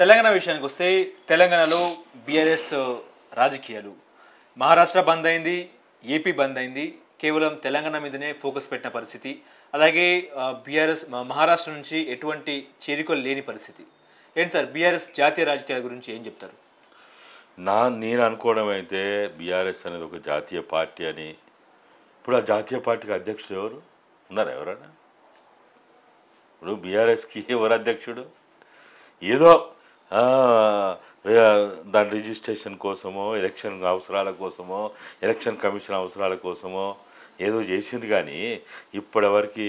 తెలంగాణ విషయానికి వస్తే తెలంగాణలో బీఆర్ఎస్ రాజకీయాలు మహారాష్ట్ర బంద్ అయింది ఏపీ బంద్ అయింది కేవలం తెలంగాణ మీదనే ఫోకస్ పెట్టిన పరిస్థితి అలాగే బీఆర్ఎస్ మహారాష్ట్ర నుంచి ఎటువంటి చేరికలు లేని పరిస్థితి ఏంటి సార్ బీఆర్ఎస్ జాతీయ రాజకీయాల గురించి ఏం చెప్తారు నా నేను అనుకోవడం అయితే బీఆర్ఎస్ అనేది ఒక జాతీయ పార్టీ అని ఇప్పుడు ఆ జాతీయ పార్టీకి అధ్యక్షుడు ఎవరు ఉన్నారు ఎవరైనా ఇప్పుడు బీఆర్ఎస్కి ఎవరు అధ్యక్షుడు ఏదో దాని రిజిస్ట్రేషన్ కోసమో ఎలక్షన్ అవసరాల కోసమో ఎలక్షన్ కమిషన్ అవసరాల కోసమో ఏదో చేసింది కానీ ఇప్పటివరకు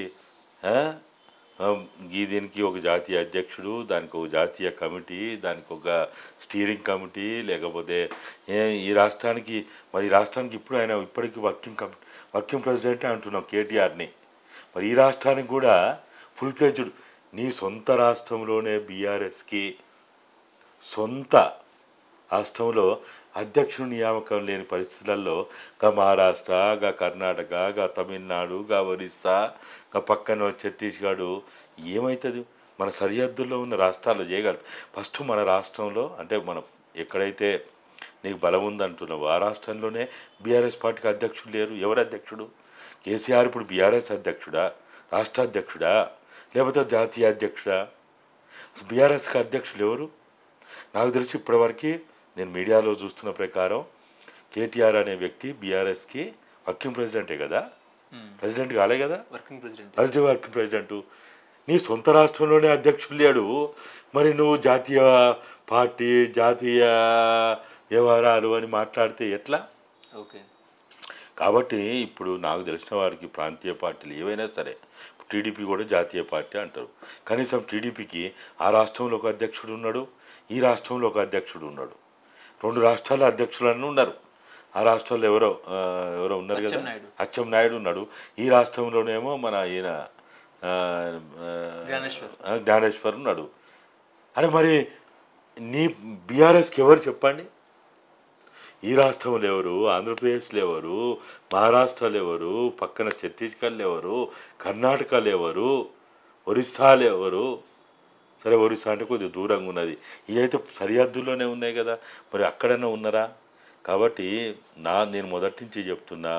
ఈ దీనికి ఒక జాతీయ అధ్యక్షుడు దానికి ఒక జాతీయ కమిటీ దానికి ఒక స్టీరింగ్ కమిటీ లేకపోతే ఈ రాష్ట్రానికి మరి రాష్ట్రానికి ఇప్పుడు ఆయన ఇప్పటికీ వర్కింగ్ కమిటీ వర్కింగ్ ప్రెసిడెంటే అంటున్నాం కేటీఆర్ని మరి ఈ రాష్ట్రానికి కూడా ఫుల్ ఫ్లెజ్డ్ నీ సొంత రాష్ట్రంలోనే బీఆర్ఎస్కి సొంత రాష్ట్రంలో అధ్యక్షుడు నియామకం లేని పరిస్థితులలో గా మహారాష్ట్ర గా కర్ణాటక గా తమిళనాడు గా ఒరిస్సా గా పక్కన ఛత్తీస్గఢ్ ఏమవుతుంది మన సరిహద్దుల్లో ఉన్న రాష్ట్రాలు చేయగలదు ఫస్ట్ మన రాష్ట్రంలో అంటే మన ఎక్కడైతే నీకు బలం ఉందంటున్నావు ఆ రాష్ట్రంలోనే బీఆర్ఎస్ పార్టీకి అధ్యక్షుడు లేరు ఎవరు అధ్యక్షుడు కేసీఆర్ ఇప్పుడు బీఆర్ఎస్ అధ్యక్షుడా రాష్ట్ర అధ్యక్షుడా లేకపోతే జాతీయ అధ్యక్షుడా బీఆర్ఎస్కి అధ్యక్షులు ఎవరు నాకు తెలిసి ఇప్పటివరకు నేను మీడియాలో చూస్తున్న ప్రకారం కేటీఆర్ అనే వ్యక్తి బీఆర్ఎస్కి వర్కింగ్ ప్రెసిడెంటే కదా ప్రెసిడెంట్ కాలే కదా వర్కింగ్ ప్రెసిడెంట్ అదే వర్కింగ్ ప్రెసిడెంట్ నీ సొంత రాష్ట్రంలోనే అధ్యక్షులు లేడు మరి నువ్వు జాతీయ పార్టీ జాతీయ వ్యవహారాలు అని మాట్లాడితే ఎట్లా ఓకే కాబట్టి ఇప్పుడు నాకు తెలిసిన వారికి ప్రాంతీయ పార్టీలు ఏవైనా సరే టీడీపీ కూడా జాతీయ పార్టీ అంటారు కనీసం టీడీపీకి ఆ రాష్ట్రంలో ఒక అధ్యక్షుడు ఉన్నాడు ఈ రాష్ట్రంలో ఒక అధ్యక్షుడు ఉన్నాడు రెండు రాష్ట్రాల అధ్యక్షులన్నీ ఉన్నారు ఆ రాష్ట్రంలో ఎవరో ఎవరో ఉన్నారు కదా అచ్చం నాయుడు ఉన్నాడు ఈ రాష్ట్రంలోనేమో మన ఈయన జ్ఞానేశ్వర్ ఉన్నాడు అరే మరి నీ బీఆర్ఎస్కి ఎవరు చెప్పండి ఈ రాష్ట్రంలో ఎవరు ఆంధ్రప్రదేశ్లో ఎవరు మహారాష్ట్రలో ఎవరు పక్కన ఛత్తీస్గఢ్లు ఎవరు కర్ణాటకలో ఎవరు ఒరిస్సాలో ఎవరు సరే ఒరిస్సా అంటే కొద్దిగా దూరంగా ఉన్నది ఇవైతే సరిహద్దుల్లోనే ఉన్నాయి కదా మరి అక్కడనే ఉన్నారా కాబట్టి నా నేను మొదటి నుంచి చెప్తున్నా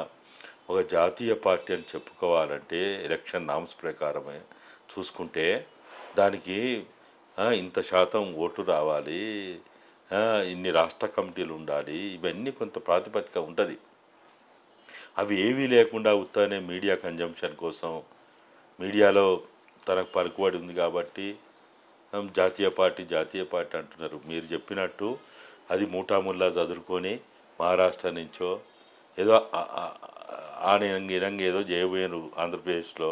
ఒక జాతీయ పార్టీ అని చెప్పుకోవాలంటే ఎలక్షన్ నామ్స్ ప్రకారమే చూసుకుంటే దానికి ఇంత శాతం ఓటు రావాలి ఇన్ని రాష్ట్ర కమిటీలు ఉండాలి ఇవన్నీ కొంత ప్రాతిపదిక ఉంటుంది అవి ఏవీ లేకుండా ఉత్తనే మీడియా కన్జంప్షన్ కోసం మీడియాలో తనకు పలుకుబడి ఉంది కాబట్టి జాతీయ పార్టీ జాతీయ పార్టీ అంటున్నారు మీరు చెప్పినట్టు అది మూటాముల్లా చదువుకొని మహారాష్ట్ర నుంచో ఏదో ఆనంగ ఇనంగ ఏదో చేయబోయారు ఆంధ్రప్రదేశ్లో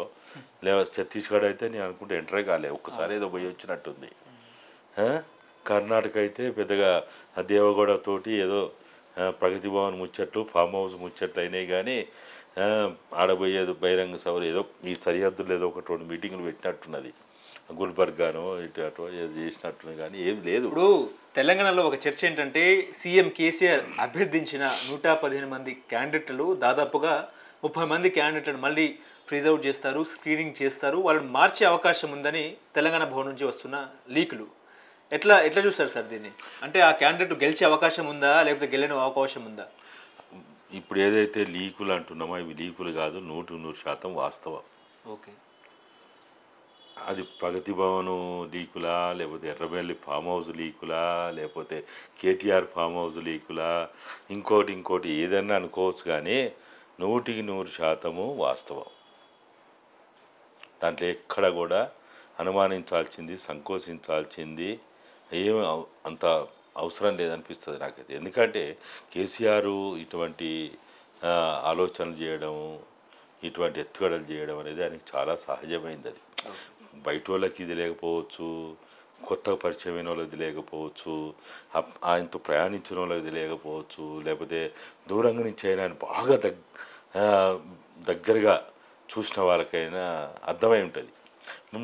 లేదా ఛత్తీస్గఢ్ అయితే నేను అనుకుంటే ఎంటరే కాలే ఒక్కసారి ఏదో పోయి వచ్చినట్టుంది కర్ణాటక అయితే పెద్దగా దేవగౌడ తోటి ఏదో ప్రగతి భవన్ ముచ్చట్లు ఫామ్ హౌస్ ముచ్చట్లు అయినాయి కానీ ఆడబోయేది బహిరంగ సభలు ఏదో ఈ సరిహద్దులు ఏదో ఒకటి రెండు మీటింగ్లు పెట్టినట్టున్నది గుల్బర్గాను ఇటు అటు చేసినట్టు కానీ ఏం లేదు ఇప్పుడు తెలంగాణలో ఒక చర్చ ఏంటంటే సీఎం కేసీఆర్ అభ్యర్థించిన నూట పదిహేను మంది క్యాండిడేట్లు దాదాపుగా ముప్పై మంది క్యాండిడేట్లను మళ్ళీ ఫ్రీజ్ అవుట్ చేస్తారు స్క్రీనింగ్ చేస్తారు వాళ్ళని మార్చే అవకాశం ఉందని తెలంగాణ భవన్ నుంచి వస్తున్న లీకులు ఎట్లా ఎట్లా చూస్తారు సార్ దీన్ని అంటే ఆ క్యాండిడేట్ గెలిచే అవకాశం ఉందా లేకపోతే గెలిన అవకాశం ఉందా ఇప్పుడు ఏదైతే లీకులు అంటున్నామో ఇవి లీకులు కాదు నూటి నూరు శాతం వాస్తవం ఓకే అది ప్రగతి భవన్ లీకులా లేకపోతే ఎర్రబెల్లి ఫామ్ హౌస్ లీకులా లేకపోతే కేటీఆర్ ఫామ్ హౌస్ లీకులా ఇంకోటి ఇంకోటి ఏదన్నా అనుకోవచ్చు కానీ నూటికి నూరు శాతము వాస్తవం దాంట్లో ఎక్కడ కూడా అనుమానించాల్సింది సంకోచించాల్సింది ఏం అంత అవసరం లేదనిపిస్తుంది నాకైతే ఎందుకంటే కేసీఆర్ ఇటువంటి ఆలోచనలు చేయడం ఇటువంటి ఎత్తుగడలు చేయడం అనేది ఆయనకి చాలా సహజమైంది అది బయట వాళ్ళకి ఇది లేకపోవచ్చు కొత్త పరిచయమైన వాళ్ళది లేకపోవచ్చు ఆయనతో ప్రయాణించిన వాళ్ళది లేకపోవచ్చు లేకపోతే దూరంగా నుంచి అయినా ఆయన బాగా దగ్ దగ్గరగా చూసిన వాళ్ళకైనా అర్థమై ఉంటుంది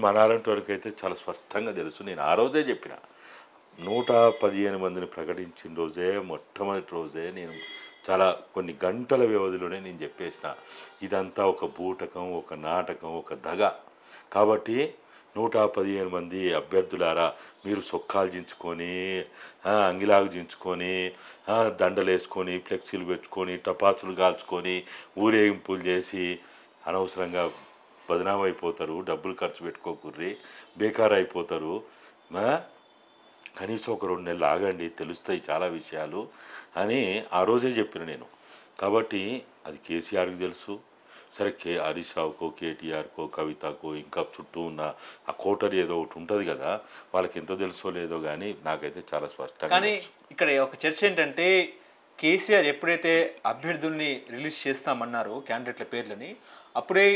మన అలాంటి వాళ్ళకైతే చాలా స్పష్టంగా తెలుసు నేను ఆ రోజే చెప్పిన నూట పదిహేను మందిని ప్రకటించిన రోజే మొట్టమొదటి రోజే నేను చాలా కొన్ని గంటల వ్యవధిలోనే నేను చెప్పేసిన ఇదంతా ఒక బూటకం ఒక నాటకం ఒక దగ కాబట్టి నూట పదిహేను మంది అభ్యర్థులారా మీరు సొక్కాలు దించుకొని అంగిలాగు దండలు దండలేసుకొని ఫ్లెక్సీలు పెట్టుకొని టపాసులు కాల్చుకొని ఊరేగింపులు చేసి అనవసరంగా బదనామైపోతారు డబ్బులు ఖర్చు పెట్టుకోకుర్రి బేకారు అయిపోతారు కనీసం ఒక రెండు నెలలు ఆగండి తెలుస్తాయి చాలా విషయాలు అని ఆ రోజే చెప్పిన నేను కాబట్టి అది కేసీఆర్కి తెలుసు సరే కే హరీష్ రావుకో కేటీఆర్కో కవితకో ఇంకా చుట్టూ ఉన్న ఆ కోటరీ ఏదో ఒకటి ఉంటుంది కదా వాళ్ళకి ఎంత తెలుసో లేదో కానీ నాకైతే చాలా స్పష్టంగా కానీ ఇక్కడ ఒక చర్చ ఏంటంటే కేసీఆర్ ఎప్పుడైతే అభ్యర్థుల్ని రిలీజ్ చేస్తామన్నారో క్యాండిడేట్ల పేర్లని అప్పుడే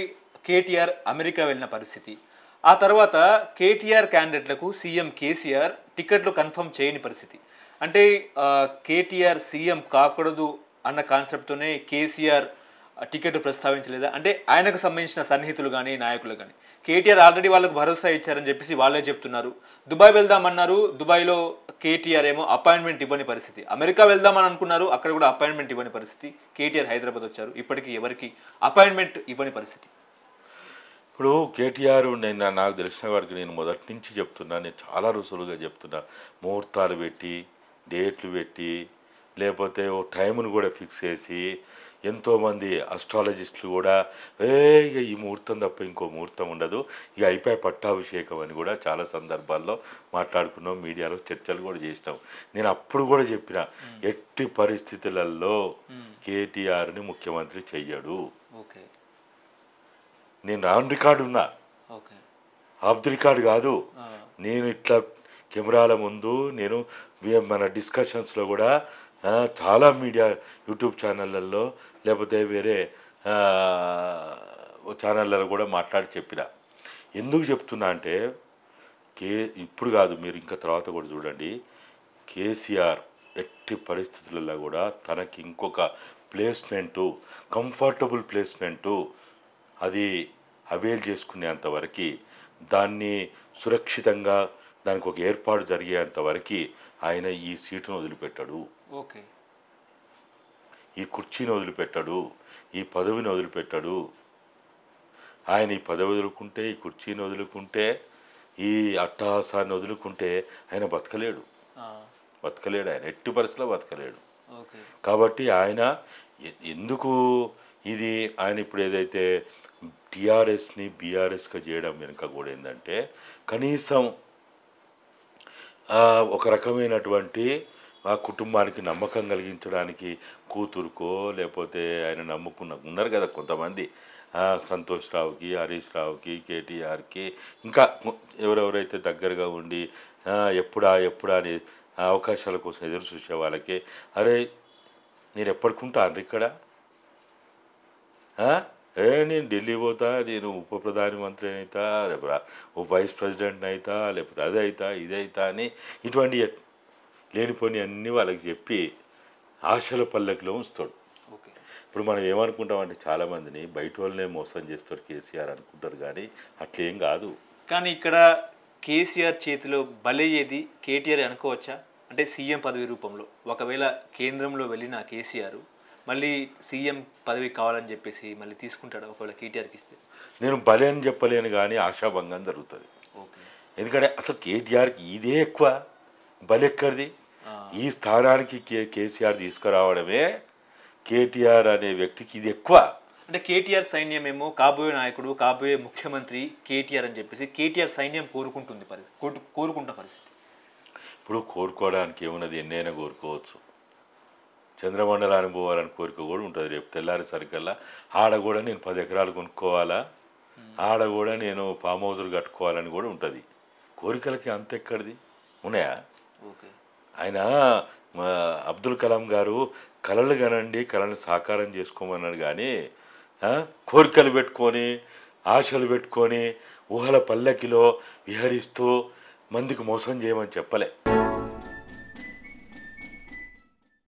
కేటీఆర్ అమెరికా వెళ్ళిన పరిస్థితి ఆ తర్వాత కేటీఆర్ క్యాండిడేట్లకు సీఎం కేసీఆర్ టికెట్లు కన్ఫర్మ్ చేయని పరిస్థితి అంటే కేటీఆర్ సీఎం కాకూడదు అన్న కాన్సెప్ట్తోనే కేసీఆర్ టికెట్ ప్రస్తావించలేదా అంటే ఆయనకు సంబంధించిన సన్నిహితులు కానీ నాయకులు కానీ కేటీఆర్ ఆల్రెడీ వాళ్ళకు భరోసా ఇచ్చారని చెప్పేసి వాళ్ళే చెప్తున్నారు దుబాయ్ వెళ్దామన్నారు దుబాయ్లో కేటీఆర్ ఏమో అపాయింట్మెంట్ ఇవ్వని పరిస్థితి అమెరికా వెళ్దామని అనుకున్నారు అక్కడ కూడా అపాయింట్మెంట్ ఇవ్వని పరిస్థితి కేటీఆర్ హైదరాబాద్ వచ్చారు ఇప్పటికీ ఎవరికి అపాయింట్మెంట్ ఇవ్వని పరిస్థితి ఇప్పుడు కేటీఆర్ నేను నాకు తెలిసిన వారికి నేను మొదటి నుంచి చెప్తున్నా నేను చాలా రుసులుగా చెప్తున్నా ముహూర్తాలు పెట్టి డేట్లు పెట్టి లేకపోతే ఓ టైంను కూడా ఫిక్స్ చేసి ఎంతోమంది అస్ట్రాలజిస్టులు కూడా ఏ ఇక ఈ ముహూర్తం తప్ప ఇంకో ముహూర్తం ఉండదు ఇక అయిపోయి పట్టాభిషేకం అని కూడా చాలా సందర్భాల్లో మాట్లాడుకున్నాం మీడియాలో చర్చలు కూడా చేసినాం నేను అప్పుడు కూడా చెప్పిన ఎట్టి పరిస్థితులలో కేటీఆర్ని ముఖ్యమంత్రి చెయ్యడు నేను ఆన్ రికార్డు ఉన్నా ఆఫ్ ది రికార్డు కాదు నేను ఇట్లా కెమెరాల ముందు నేను మన డిస్కషన్స్లో కూడా చాలా మీడియా యూట్యూబ్ ఛానళ్ళల్లో లేకపోతే వేరే ఛానళ్ళలో కూడా మాట్లాడి చెప్పిన ఎందుకు చెప్తున్నా అంటే కే ఇప్పుడు కాదు మీరు ఇంకా తర్వాత కూడా చూడండి కేసీఆర్ ఎట్టి పరిస్థితులలో కూడా తనకి ఇంకొక ప్లేస్మెంటు కంఫర్టబుల్ ప్లేస్మెంటు అది అవేల్ చేసుకునేంత దాన్ని సురక్షితంగా దానికి ఒక ఏర్పాటు జరిగేంత వరకు ఆయన ఈ సీటును వదిలిపెట్టాడు ఓకే ఈ కుర్చీని వదిలిపెట్టాడు ఈ పదవిని వదిలిపెట్టాడు ఆయన ఈ పదవి వదులుకుంటే ఈ కుర్చీని వదులుకుంటే ఈ అట్టహాసాన్ని వదులుకుంటే ఆయన బతకలేడు బతకలేడు ఆయన ఎట్టి పరిస్థితిలో బతకలేడు కాబట్టి ఆయన ఎందుకు ఇది ఆయన ఇప్పుడు ఏదైతే టీఆర్ఎస్ని బీఆర్ఎస్గా చేయడం వెనుక కూడా ఏంటంటే కనీసం ఒక రకమైనటువంటి ఆ కుటుంబానికి నమ్మకం కలిగించడానికి కూతురుకో లేకపోతే ఆయన నమ్ముకున్న ఉన్నారు కదా కొంతమంది సంతోష్ రావుకి హరీష్ రావుకి కేటీఆర్కి ఇంకా ఎవరెవరైతే దగ్గరగా ఉండి ఎప్పుడా ఎప్పుడా అనే అవకాశాల కోసం ఎదురు చూసే వాళ్ళకి అరే నేను అండి ఇక్కడ ఏ నేను ఢిల్లీ పోతా నేను ఉప ప్రధానమంత్రి అయితా లేకపోతే వైస్ ప్రెసిడెంట్ అయితా లేకపోతే అది అవుతా ఇది అవుతా అని ఇటువంటి లేనిపోని అన్నీ వాళ్ళకి చెప్పి ఆశల పల్లకిలో ఉంచుతాడు ఇప్పుడు మనం ఏమనుకుంటామంటే చాలామందిని బయట వాళ్ళనే మోసం చేస్తారు కేసీఆర్ అనుకుంటారు కానీ అట్లేం కాదు కానీ ఇక్కడ కేసీఆర్ చేతిలో బలయ్యేది కేటీఆర్ అనుకోవచ్చా అంటే సీఎం పదవి రూపంలో ఒకవేళ కేంద్రంలో వెళ్ళిన కేసీఆర్ మళ్ళీ సీఎం పదవి కావాలని చెప్పేసి మళ్ళీ తీసుకుంటాడు ఒకవేళ కేటీఆర్కి ఇస్తే నేను భలే అని చెప్పలేను కానీ ఆశాభంగం జరుగుతుంది ఓకే ఎందుకంటే అసలు కేటీఆర్కి ఇదే ఎక్కువ బలెక్కడిది ఈ స్థానానికి కే కేసీఆర్ తీసుకురావడమే కేటీఆర్ అనే వ్యక్తికి ఇది ఎక్కువ అంటే కేటీఆర్ సైన్యం ఏమో కాబోయే నాయకుడు కాబోయే ముఖ్యమంత్రి కేటీఆర్ అని చెప్పేసి కేటీఆర్ సైన్యం కోరుకుంటుంది పరిస్థితి కోరుకుంటున్న పరిస్థితి ఇప్పుడు కోరుకోవడానికి ఏమున్నది ఎన్నైనా కోరుకోవచ్చు చంద్రమండలానికి పోవాలని కోరిక కూడా ఉంటుంది రేపు తెల్లారి సరికల్లా ఆడ కూడా నేను పది ఎకరాలు కొనుక్కోవాలా ఆడ కూడా నేను ఫామ్ హౌజులు కట్టుకోవాలని కూడా ఉంటుంది కోరికలకి అంత ఎక్కడిది ఉన్నాయా ఆయన అబ్దుల్ కలాం గారు కళలు కనండి కళను సాకారం చేసుకోమన్నాడు కానీ కోరికలు పెట్టుకొని ఆశలు పెట్టుకొని ఊహల పల్లకిలో విహరిస్తూ మందికి మోసం చేయమని చెప్పలే